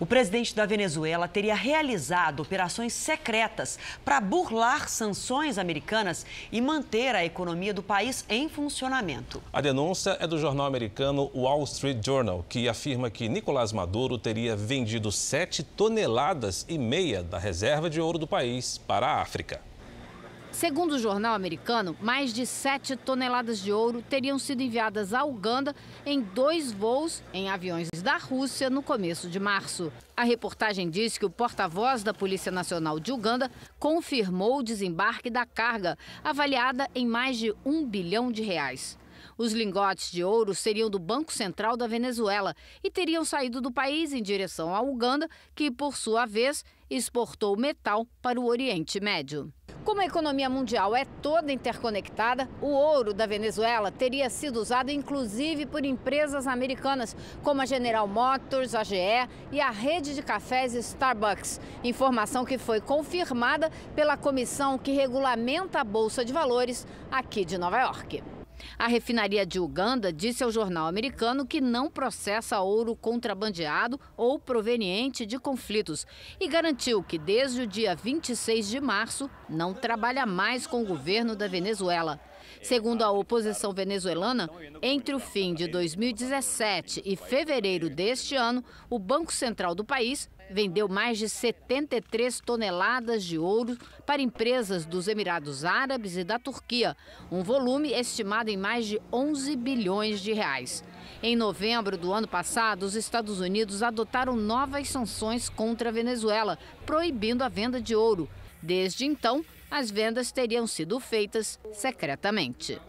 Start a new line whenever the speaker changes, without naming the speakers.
O presidente da Venezuela teria realizado operações secretas para burlar sanções americanas e manter a economia do país em funcionamento.
A denúncia é do jornal americano Wall Street Journal, que afirma que Nicolás Maduro teria vendido 7 toneladas e meia da reserva de ouro do país para a África.
Segundo o jornal americano, mais de 7 toneladas de ouro teriam sido enviadas à Uganda em dois voos em aviões da Rússia no começo de março. A reportagem diz que o porta-voz da Polícia Nacional de Uganda confirmou o desembarque da carga, avaliada em mais de um bilhão de reais. Os lingotes de ouro seriam do Banco Central da Venezuela e teriam saído do país em direção à Uganda, que, por sua vez, exportou metal para o Oriente Médio. Como a economia mundial é toda interconectada, o ouro da Venezuela teria sido usado inclusive por empresas americanas, como a General Motors, a GE e a rede de cafés Starbucks. Informação que foi confirmada pela comissão que regulamenta a Bolsa de Valores aqui de Nova York. A refinaria de Uganda disse ao jornal americano que não processa ouro contrabandeado ou proveniente de conflitos e garantiu que desde o dia 26 de março não trabalha mais com o governo da Venezuela. Segundo a oposição venezuelana, entre o fim de 2017 e fevereiro deste ano, o Banco Central do país vendeu mais de 73 toneladas de ouro para empresas dos Emirados Árabes e da Turquia, um volume estimado em mais de 11 bilhões de reais. Em novembro do ano passado, os Estados Unidos adotaram novas sanções contra a Venezuela, proibindo a venda de ouro. Desde então, as vendas teriam sido feitas secretamente.